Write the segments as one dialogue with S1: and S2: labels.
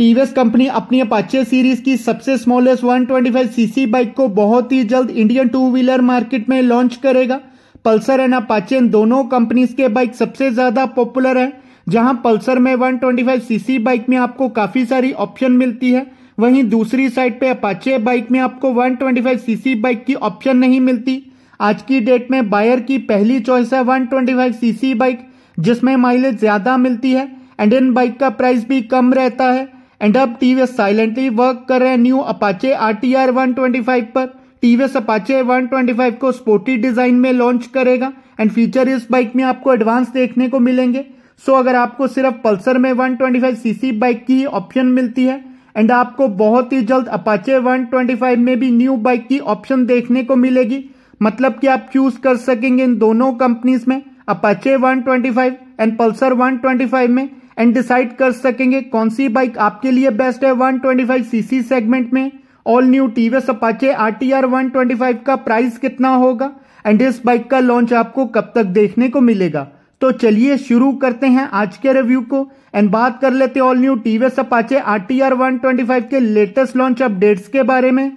S1: TVS company अपनी Apache series की सबसे स्मॉलेस्ट 125 सीसी बाइक को बहुत ही जल्द इंडियन टू व्हीलर मार्केट में लॉन्च करेगा पल्सर एंड अपाचे दोनों कंपनीज के बाइक सबसे ज्यादा पॉपुलर है जहां पल्सर में 125 सीसी बाइक में आपको काफी सारी ऑप्शन मिलती है वहीं दूसरी साइड पे अपाचे बाइक में आपको 125 सीसी बाइक की ऑप्शन नहीं मिलती आज की डेट में बायर की पहली चॉइस है 125 सीसी बाइक जिसमें माइलेज ज्यादा मिलती है एंड इन बाइक का प्राइस भी कम रहता है एंड अब टीवीएस साइलेंटली वर्क कर रहे हैं new Apache R R T one twenty five पर TVS Apache one twenty five को स्पोर्टी डिजाइन में लॉन्च करेगा एंड फीचर इस बाइक में आपको एडवांस देखने को मिलेंगे सो so, अगर आपको सिर्फ पल्सर में one twenty five CC bike की ऑप्शन मिलती है एंड आपको बहुत ही जल्द अपाचे वन ट्वेंटी फाइव में भी न्यू बाइक की ऑप्शन देखने को मिलेगी मतलब कि आप चूज कर सकेंगे इन दोनों कंपनीज में Apache one twenty five and Pulsar one twenty five में एंड डिसाइड कर सकेंगे कौन सी बाइक आपके लिए बेस्ट है 125 सीसी सेगमेंट में all new TVS Apache RTR 125 का प्राइस कितना होगा एंड इस बाइक का लॉन्च आपको कब तक देखने को मिलेगा तो चलिए शुरू करते हैं आज के रिव्यू को एंड बात कर लेते all new TVS Apache RTR 125 के लेटेस्ट लॉन्च अपडेट्स के बारे में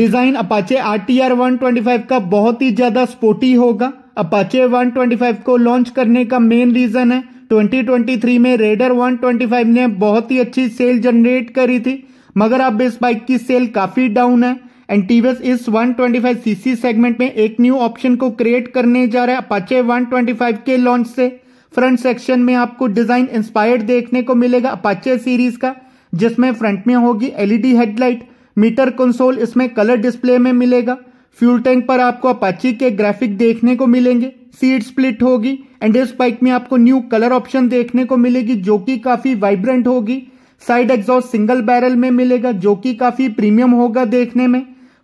S1: डिजाइन अपाचे आरटीआर 125 का बहुत ही ज्यादा स्पोर्टी होगा अपाचे 125 को लॉन्च करने का मेन रीजन है 2023 में रेडर 125 ने बहुत ही अच्छी सेल जनरेट करी थी मगर अब इस बाइक की सेल काफी डाउन है एंड टीवीएस इस 125 सीसी सेगमेंट में एक न्यू ऑप्शन को क्रिएट करने जा रहा है अपाचे 125 के लॉन्च से फ्रंट सेक्शन में आपको डिजाइन इंस्पायर्ड देखने को मिलेगा अपाचे सीरीज का जिसमें फ्रंट में होगी एलईडी हेडलाइट मीटर कंसोल इसमें कलर डिस्प्ले में मिलेगा फ्यूल टैंक पर आपको अपाची के ग्राफिक देखने को मिलेंगे सीट स्प्लिट होगी एंड इस बाइक में आपको न्यू कलर ऑप्शन देखने को मिलेगी जो कि काफी वाइब्रेंट होगी साइड एग्जॉस्ट सिंगल बैरल में मिलेगा जो कि काफी प्रीमियम होगा देखने में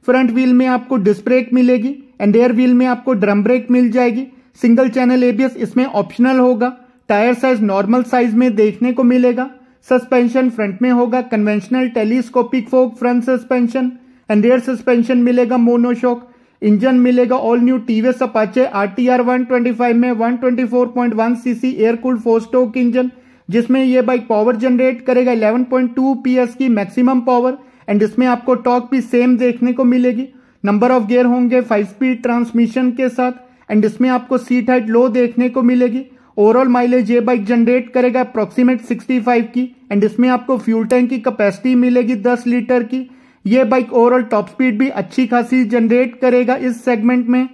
S1: फ्रंट व्हील में आपको डिस्क ब्रेक मिलेगी एंड एयर व्हील में आपको ड्रम ब्रेक मिल जाएगी सिंगल चैनल एबीएस इसमें ऑप्शनल होगा टायर साइज नॉर्मल साइज में देखने को मिलेगा सस्पेंशन फ्रंट में होगा conventional telescopic fork front suspension and rear suspension मिलेगा मोनोशॉक इंजन मिलेगा all new TVS Apache RTR 125 में 124.1 CC air cooled four stroke engine जिसमें ये बाइक पावर जनरेट करेगा 11.2 पीएस की मैक्सिमम पावर एंड इसमें आपको टॉक भी सेम देखने को मिलेगी नंबर ऑफ गेयर होंगे फाइव स्पीड ट्रांसमिशन के साथ एंड इसमें आपको सीट हाइट लो देखने को मिलेगी ओवरऑल माइलेज ये बाइक जनरेट करेगा अप्रोक्सीमेट 65 की एंड इसमें आपको फ्यूल टैंक की कैपेसिटी मिलेगी 10 लीटर की ये बाइक ओवरऑल टॉप स्पीड भी अच्छी खासी जनरेट करेगा इस सेगमेंट में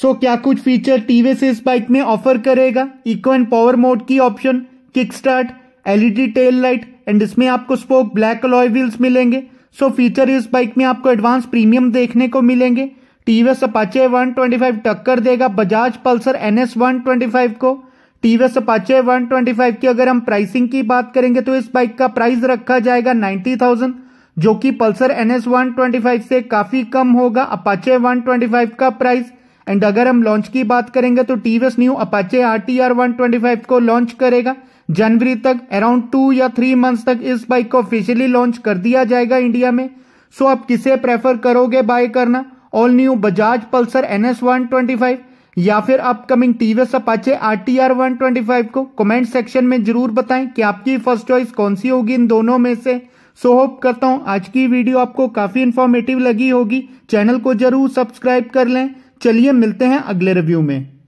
S1: सो so, क्या कुछ फीचर टीवे से इस बाइक में ऑफर करेगा इको एंड पावर मोड की option kick start LED tail light and इसमें आपको स्पोक ब्लैक अलॉय व्हील्स मिलेंगे सो so, फीचर इस बाइक में आपको एडवांस प्रीमियम देखने को मिलेंगे टीवीएस सपाचे वन टक्कर देगा बजाज पल्सर एनएस एस को टीवे अपाचे वन की अगर हम प्राइसिंग की बात करेंगे तो इस बाइक का प्राइस रखा जाएगा नाइन्टी जो कि पल्सर एन एस से काफी कम होगा अपाचे 125 का प्राइस एंड अगर हम लॉन्च की बात करेंगे तो TVS new Apache R T R को लॉन्च करेगा जनवरी तक अराउंड टू या थ्री मंथ्स तक इस बाइक को ऑफिशियली लॉन्च कर दिया जाएगा इंडिया में सो आप किसे प्रेफर करोगे बाय करना all new Bajaj Pulsar N S या फिर upcoming TVS Apache R T R को कमेंट सेक्शन में जरूर बताएं कि आपकी फर्स्ट चॉइस कौन सी होगी इन दोनों में से सो होप करता हूँ आज की वीडियो आपको काफ़ी इन्फॉर्मेटिव लगी होगी चैनल को जरूर सब्सक्राइब कर लें चलिए मिलते हैं अगले रिव्यू में